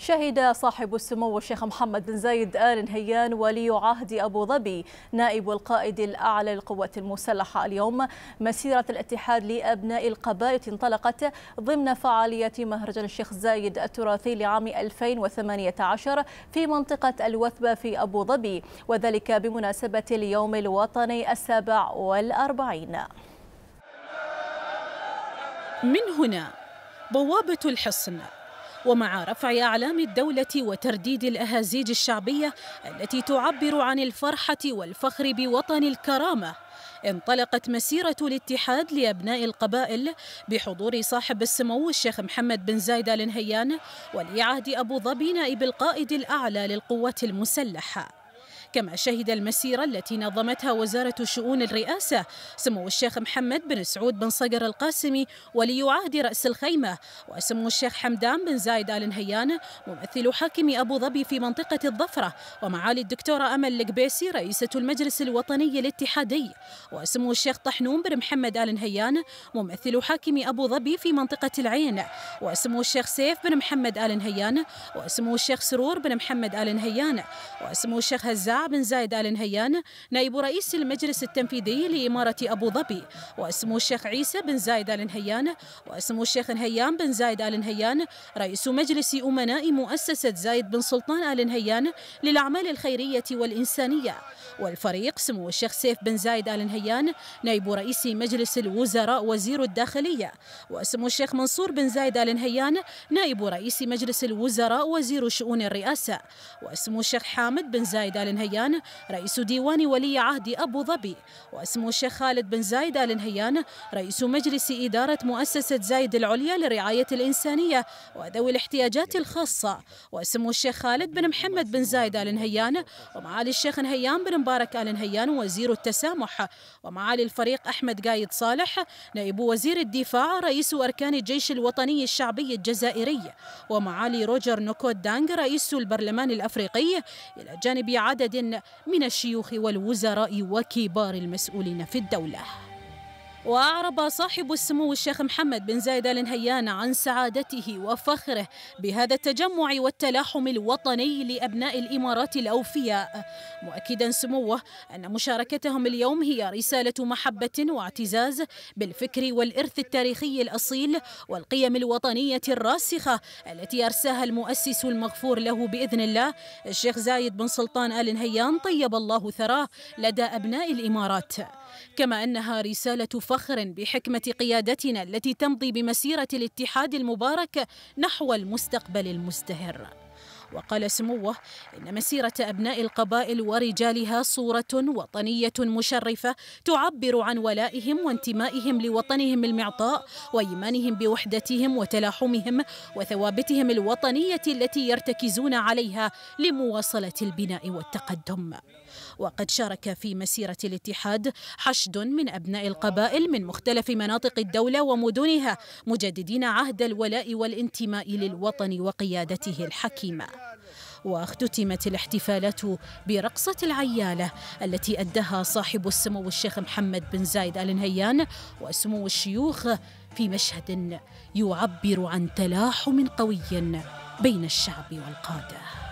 شهد صاحب السمو الشيخ محمد بن زايد آل نهيان ولي عهد أبو ظبي نائب القائد الأعلى للقوات المسلحة اليوم مسيرة الاتحاد لأبناء القبائل انطلقت ضمن فعالية مهرجان الشيخ زايد التراثي لعام 2018 في منطقة الوثبة في أبو ظبي وذلك بمناسبة اليوم الوطني السابع والأربعين من هنا بوابة الحصن ومع رفع أعلام الدولة وترديد الأهازيج الشعبية التي تعبر عن الفرحة والفخر بوطن الكرامة انطلقت مسيرة الاتحاد لأبناء القبائل بحضور صاحب السمو الشيخ محمد بن زايد آل نهيان ولي عهد أبو ظبي نائب القائد الأعلى للقوات المسلحة كما شهد المسيرة التي نظمتها وزارة شؤون الرئاسة سمو الشيخ محمد بن سعود بن صقر القاسمي ولي عهد رأس الخيمة وسمو الشيخ حمدان بن زايد آل نهيان ممثل حاكم أبو ظبي في منطقة الظفرة ومعالي الدكتورة أمل القبيسي رئيسة المجلس الوطني الاتحادي وسمو الشيخ طحنون بن محمد آل نهيان ممثل حاكم أبو ظبي في منطقة العين وسمو الشيخ سيف بن محمد آل نهيان وسمو الشيخ سرور بن محمد آل نهيان وسمو الشيخ هزاع بن زايد آل نهيان نائب رئيس المجلس التنفيذي لإمارة أبو ظبي واسمه الشيخ عيسى بن زايد آل نهيان واسمه الشيخ نهيان بن زايد آل نهيان رئيس مجلس أمناء مؤسسة زايد بن سلطان آل نهيان للأعمال الخيرية والإنسانية والفريق سمو الشيخ سيف بن زايد آل نهيان نائب رئيس مجلس الوزراء وزير الداخلية واسمه الشيخ منصور بن زايد آل نهيان نائب رئيس مجلس الوزراء وزير شؤون الرئاسة واسمه الشيخ حامد بن زايد آل نهيان نهيان رئيس ديوان ولي عهد أبو ظبي واسم الشيخ خالد بن زايد آل نهيان رئيس مجلس إدارة مؤسسة زايد العليا للرعاية الإنسانية وذوي الاحتياجات الخاصة واسم الشيخ خالد بن محمد بن زايد آل نهيان ومعالي الشيخ نهيان بن مبارك آل نهيان وزير التسامح ومعالي الفريق أحمد قايد صالح نائب وزير الدفاع رئيس أركان الجيش الوطني الشعبي الجزائري ومعالي روجر نوكود دانغ رئيس البرلمان الأفريقي إلى جانب عدد من الشيوخ والوزراء وكبار المسؤولين في الدوله وأعرب صاحب السمو الشيخ محمد بن زايد آل نهيان عن سعادته وفخره بهذا التجمع والتلاحم الوطني لأبناء الإمارات الأوفياء مؤكدا سموه أن مشاركتهم اليوم هي رسالة محبة واعتزاز بالفكر والإرث التاريخي الأصيل والقيم الوطنية الراسخة التي أرساها المؤسس المغفور له بإذن الله الشيخ زايد بن سلطان آل نهيان طيب الله ثراه لدى أبناء الإمارات كما أنها رسالة فخر بحكمة قيادتنا التي تمضي بمسيرة الاتحاد المبارك نحو المستقبل المستهر وقال سموه إن مسيرة أبناء القبائل ورجالها صورة وطنية مشرفة تعبر عن ولائهم وانتمائهم لوطنهم المعطاء وإيمانهم بوحدتهم وتلاحمهم وثوابتهم الوطنية التي يرتكزون عليها لمواصلة البناء والتقدم وقد شارك في مسيرة الاتحاد حشد من أبناء القبائل من مختلف مناطق الدولة ومدنها مجددين عهد الولاء والانتماء للوطن وقيادته الحكيمة واختتمت الاحتفالات برقصة العيالة التي أدها صاحب السمو الشيخ محمد بن زايد آل نهيان وسمو الشيوخ في مشهد يعبر عن تلاحم قوي بين الشعب والقاده